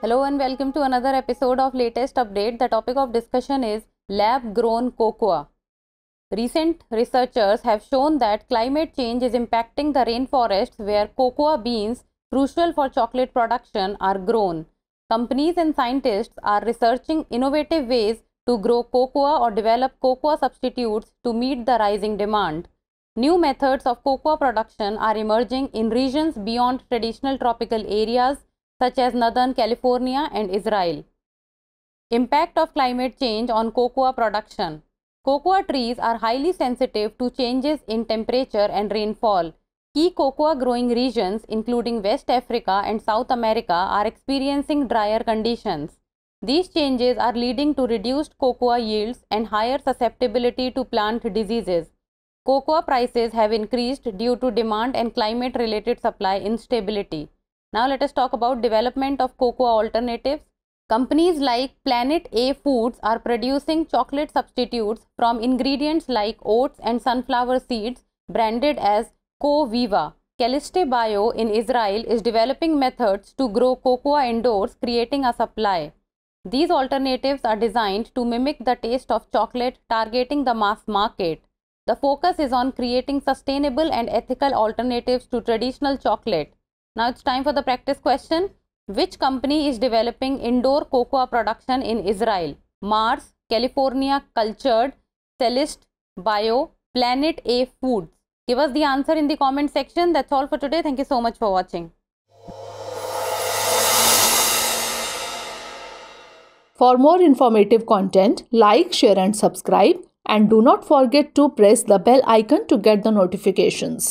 Hello and welcome to another episode of Latest Update. The topic of discussion is lab grown cocoa. Recent researchers have shown that climate change is impacting the rainforests where cocoa beans, crucial for chocolate production, are grown. Companies and scientists are researching innovative ways to grow cocoa or develop cocoa substitutes to meet the rising demand. New methods of cocoa production are emerging in regions beyond traditional tropical areas such as Northern California and Israel. Impact of climate change on cocoa production. Cocoa trees are highly sensitive to changes in temperature and rainfall. Key cocoa growing regions, including West Africa and South America, are experiencing drier conditions. These changes are leading to reduced cocoa yields and higher susceptibility to plant diseases. Cocoa prices have increased due to demand and climate related supply instability. Now let us talk about development of cocoa alternatives. Companies like Planet A Foods are producing chocolate substitutes from ingredients like oats and sunflower seeds branded as CoViva. Caliste Bio in Israel is developing methods to grow cocoa indoors, creating a supply. These alternatives are designed to mimic the taste of chocolate, targeting the mass market. The focus is on creating sustainable and ethical alternatives to traditional chocolate. Now it's time for the practice question. Which company is developing indoor cocoa production in Israel? Mars, California Cultured, Celeste Bio, Planet A Foods. Give us the answer in the comment section. That's all for today. Thank you so much for watching. For more informative content, like, share and subscribe. And do not forget to press the bell icon to get the notifications.